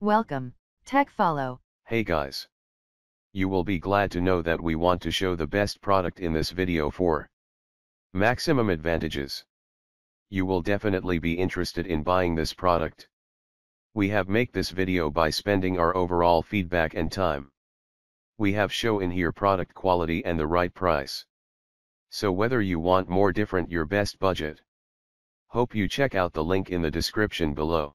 Welcome, Tech Follow. Hey guys. You will be glad to know that we want to show the best product in this video for maximum advantages. You will definitely be interested in buying this product. We have make this video by spending our overall feedback and time. We have show in here product quality and the right price. So whether you want more different your best budget. Hope you check out the link in the description below.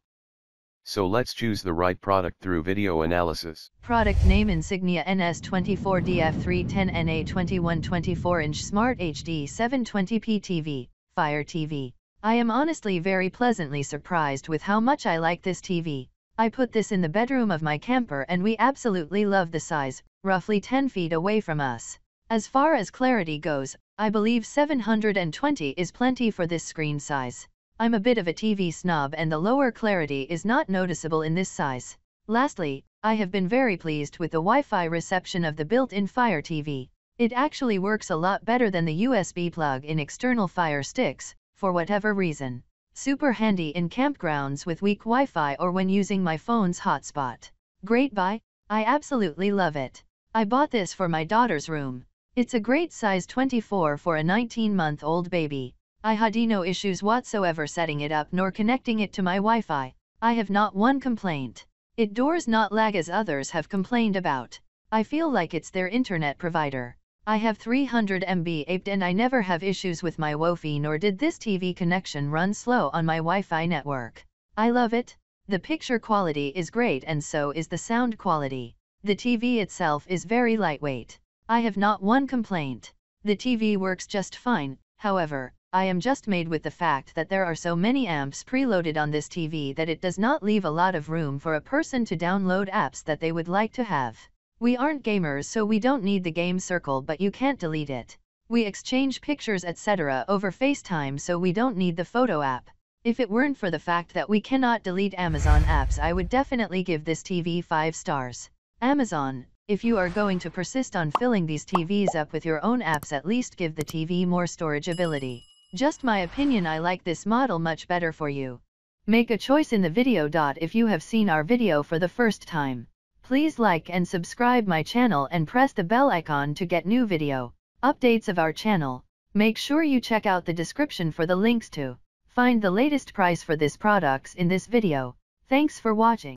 So let's choose the right product through video analysis. Product name Insignia NS24DF310NA2124 inch Smart HD 720p TV, Fire TV. I am honestly very pleasantly surprised with how much I like this TV. I put this in the bedroom of my camper and we absolutely love the size, roughly 10 feet away from us. As far as clarity goes, I believe 720 is plenty for this screen size. I'm a bit of a TV snob and the lower clarity is not noticeable in this size. Lastly, I have been very pleased with the Wi-Fi reception of the built-in Fire TV. It actually works a lot better than the USB plug in external Fire Sticks, for whatever reason. Super handy in campgrounds with weak Wi-Fi or when using my phone's hotspot. Great buy, I absolutely love it. I bought this for my daughter's room. It's a great size 24 for a 19-month-old baby. I had no issues whatsoever setting it up nor connecting it to my Wi-Fi. I have not one complaint. It does not lag as others have complained about. I feel like it's their internet provider. I have 300 MB aped and I never have issues with my Wi-Fi. nor did this TV connection run slow on my Wi-Fi network. I love it. The picture quality is great and so is the sound quality. The TV itself is very lightweight. I have not one complaint. The TV works just fine, however, I am just made with the fact that there are so many amps preloaded on this TV that it does not leave a lot of room for a person to download apps that they would like to have. We aren't gamers so we don't need the game circle but you can't delete it. We exchange pictures etc. over FaceTime so we don't need the photo app. If it weren't for the fact that we cannot delete Amazon apps I would definitely give this TV 5 stars. Amazon, if you are going to persist on filling these TVs up with your own apps at least give the TV more storage ability. Just my opinion I like this model much better for you. Make a choice in the video. If you have seen our video for the first time, please like and subscribe my channel and press the bell icon to get new video, updates of our channel. Make sure you check out the description for the links to find the latest price for this products in this video. Thanks for watching.